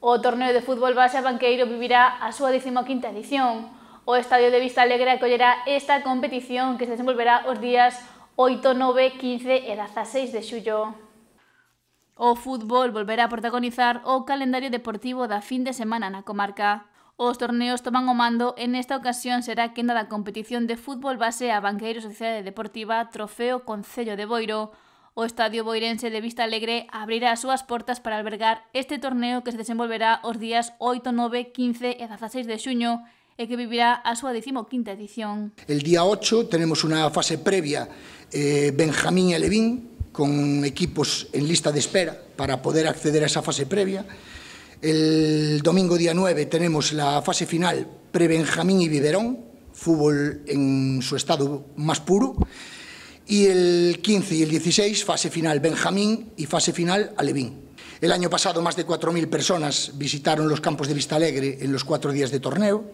O torneo de fútbol a Banqueiro vivirá a súa 15ª edición. O Estadio de Vista Alegre acollerá esta competición que se desenvolverá os días 8, 9, 15 e 16 de xullo. O fútbol volverá a protagonizar o calendario deportivo da fin de semana na comarca. Os torneos toman o mando e nesta ocasión será quenda da competición de fútbol base a Banqueiro Sociedade Deportiva Trofeo Concello de Boiro, O Estadio Boirense de Vista Alegre abrirá as súas portas para albergar este torneo que se desenvolverá os días 8, 9, 15 e 16 de xuño e que vivirá a súa 15ª edición. El día 8 tenemos unha fase previa eh, Benjamín e Levín con equipos en lista de espera para poder acceder a esa fase previa. El domingo día 9 tenemos la fase final pre-Benjamín y Biberón, fútbol en su estado más puro. y el 15 y el 16 fase final Benjamín y fase final Alevín. El año pasado más de 4.000 personas visitaron los campos de Vista Alegre en los cuatro días de torneo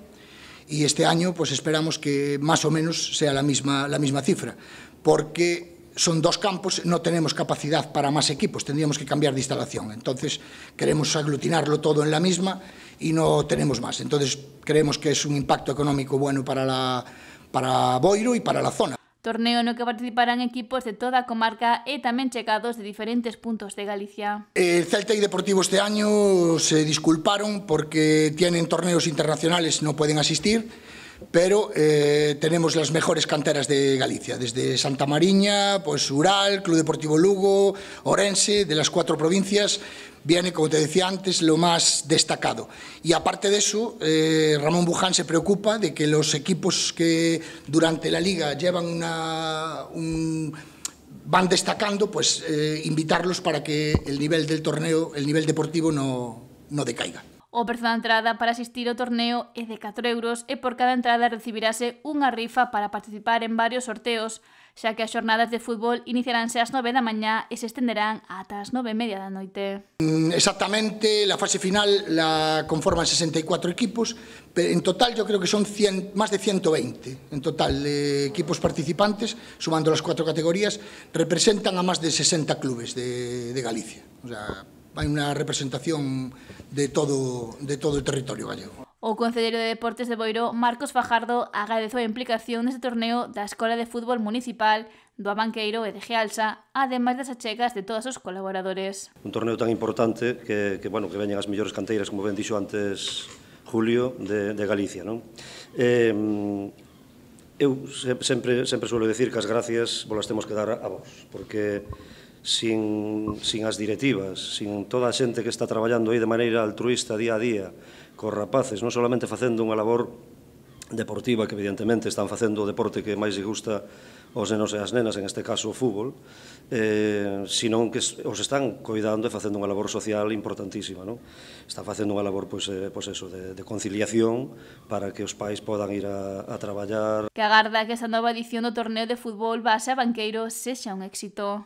y este año pues esperamos que más o menos sea la misma, la misma cifra, porque son dos campos, no tenemos capacidad para más equipos, tendríamos que cambiar de instalación. Entonces queremos aglutinarlo todo en la misma y no tenemos más. Entonces creemos que es un impacto económico bueno para, la, para Boiro y para la zona. torneo no que participarán equipos de toda a comarca e tamén chegados de diferentes puntos de Galicia. El Celta e Deportivo este año se disculparon porque tienen torneos internacionales, no pueden asistir, pero eh, tenemos las mejores canteras de Galicia, desde Santa Mariña, pues Ural, Club Deportivo Lugo, Orense, de las cuatro provincias, viene, como te decía antes, lo más destacado. Y aparte de eso, eh, Ramón Buján se preocupa de que los equipos que durante la liga llevan una, un, van destacando, pues eh, invitarlos para que el nivel del torneo, el nivel deportivo no, no decaiga. O prezo da entrada para asistir ao torneo é de 4 euros e por cada entrada recibirase unha rifa para participar en varios sorteos, xa que as xornadas de fútbol iniciaránse ás 9 da mañá e se estenderán ata as 9 e media da noite. Mm, exactamente, la fase final la conforman 64 equipos, pero en total yo creo que son 100, más de 120 en total de equipos participantes, sumando las cuatro categorías, representan a más de 60 clubes de, de Galicia. O sea, vai unha representación de todo, de todo o territorio gallego. O Concedero de Deportes de Boiro, Marcos Fajardo, agradeceu a implicación neste torneo da Escola de Fútbol Municipal, do Abanqueiro e de Gealsa, ademais das achegas de todos os colaboradores. Un torneo tan importante que, que, bueno, que veñen as mellores canteiras, como ben dixo antes Julio, de, de Galicia. Non? Eh, eu sempre, sempre suelo decir que as gracias vos las temos que dar a vos, porque sin, sin as directivas, sin toda a xente que está traballando aí de maneira altruista día a día, cos rapaces, non solamente facendo unha labor deportiva que evidentemente están facendo o deporte que máis lle gusta aos nenos e as nenas, en este caso o fútbol, eh, senón que os están cuidando e facendo unha labor social importantísima. Non? Están facendo unha labor pois, eh, pois eso, de, de conciliación para que os pais podan ir a, a traballar. Que agarda que esta nova edición do torneo de fútbol base a Banqueiro sexa un éxito.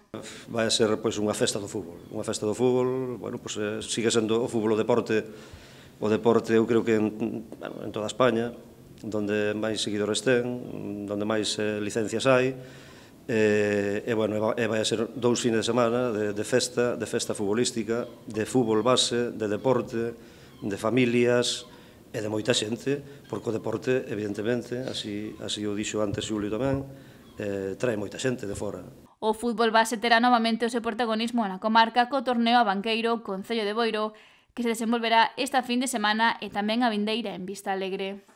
Vai ser pois, unha festa do fútbol. Unha festa do fútbol, bueno, pois, eh, sigue sendo o fútbol o deporte o deporte eu creo que en, bueno, en toda España donde máis seguidores ten, donde máis eh, licencias hai, e, eh, e bueno, e vai a ser dous fines de semana de, de festa, de festa futbolística, de fútbol base, de deporte, de familias e de moita xente, porque o deporte, evidentemente, así, así o dixo antes Xulio tamén, eh, trae moita xente de fora. O fútbol base terá novamente o seu protagonismo na comarca co torneo a Banqueiro, Concello de Boiro, que se desenvolverá esta fin de semana e tamén a Vindeira en Vista Alegre.